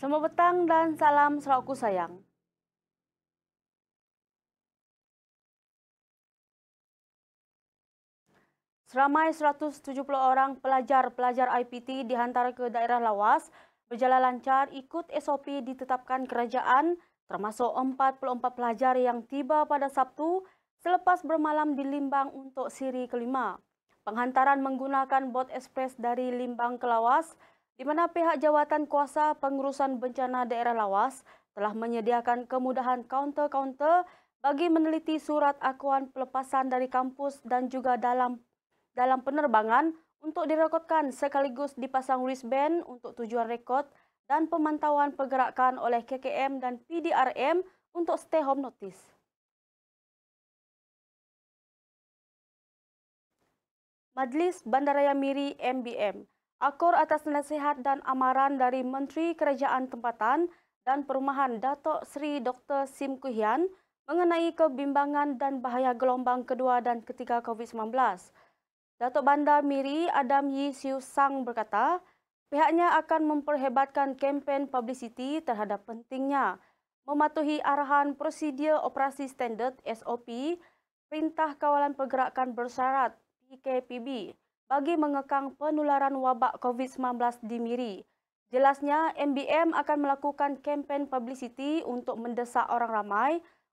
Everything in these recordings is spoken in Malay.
Selamat petang dan salam selaku sayang. Seramai 170 orang pelajar-pelajar IPT dihantar ke daerah lawas berjalan lancar ikut SOP ditetapkan kerajaan termasuk 44 pelajar yang tiba pada Sabtu selepas bermalam di Limbang untuk siri kelima. Penghantaran menggunakan bot ekspres dari Limbang ke Lawas di mana pihak jawatan kuasa pengurusan bencana daerah lawas telah menyediakan kemudahan kaunter-kaunter bagi meneliti surat akuan pelepasan dari kampus dan juga dalam dalam penerbangan untuk direkodkan sekaligus dipasang wristband untuk tujuan rekod dan pemantauan pergerakan oleh KKM dan PDRM untuk stay home notice. Majlis Bandaraya Miri MBM Akur atas nasihat dan amaran dari Menteri Kerajaan Tempatan dan Perumahan Datuk Seri Dr. Sim Kuhian mengenai kebimbangan dan bahaya gelombang kedua dan ketiga COVID-19. Datuk Bandar Miri Adam Yi Siu Sang berkata, pihaknya akan memperhebatkan kempen publicity terhadap pentingnya mematuhi arahan prosedur operasi standard SOP Perintah Kawalan Pergerakan Bersyarat PKPB bagi mengekang penularan wabak COVID-19 di Miri. Jelasnya, MBM akan melakukan kampanye publicity untuk mendesak orang ramai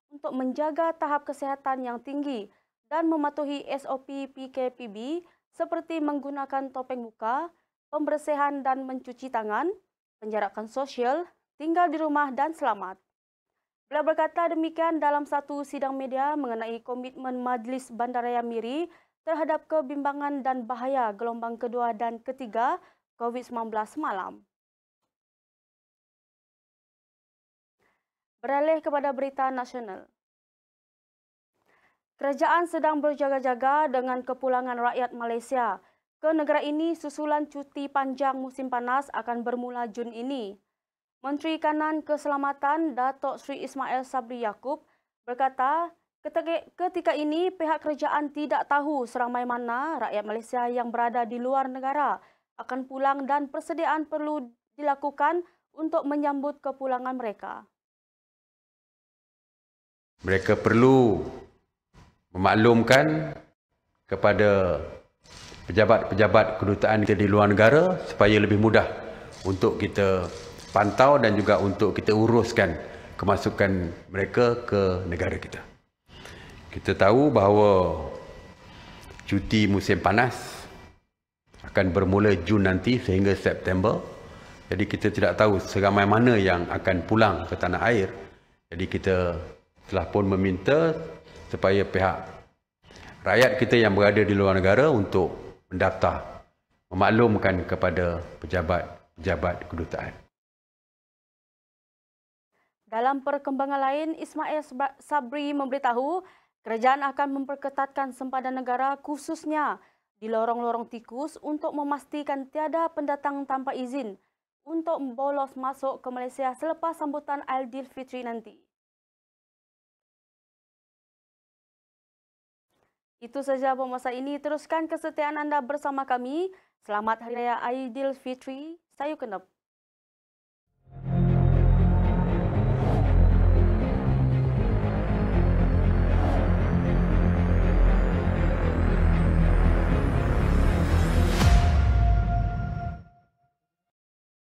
untuk menjaga tahap kesehatan yang tinggi dan mematuhi SOP PKPB seperti menggunakan topeng muka, pembersihan dan mencuci tangan, penjarakan sosial, tinggal di rumah dan selamat. Beliau berkata demikian dalam satu sidang media mengenai komitmen Majlis Bandaraya Miri terhadap kebimbangan dan bahaya gelombang kedua dan ketiga COVID-19 malam. Beralih kepada berita nasional. Kerajaan sedang berjaga-jaga dengan kepulangan rakyat Malaysia. Ke negara ini, susulan cuti panjang musim panas akan bermula Jun ini. Menteri Kanan Keselamatan Datuk Sri Ismail Sabri Yaakob berkata, Ketika ini, pihak kerajaan tidak tahu seramai mana rakyat Malaysia yang berada di luar negara akan pulang dan persediaan perlu dilakukan untuk menyambut kepulangan mereka. Mereka perlu memaklumkan kepada pejabat-pejabat kedutaan kita di luar negara supaya lebih mudah untuk kita pantau dan juga untuk kita uruskan kemasukan mereka ke negara kita. Kita tahu bahawa cuti musim panas akan bermula Jun nanti sehingga September. Jadi kita tidak tahu seramai mana yang akan pulang ke tanah air. Jadi kita telah pun meminta supaya pihak rakyat kita yang berada di luar negara untuk mendaftar memaklumkan kepada pejabat-pejabat kedutaan. Dalam perkembangan lain, Ismail Sabri memberitahu Kerajaan akan memperketatkan sempadan negara khususnya di lorong-lorong tikus untuk memastikan tiada pendatang tanpa izin untuk bolos masuk ke Malaysia selepas sambutan Aidilfitri nanti. Itu sahaja pemasa ini. Teruskan kesetiaan anda bersama kami. Selamat Hari Raya Aidilfitri. Sayu Kenep.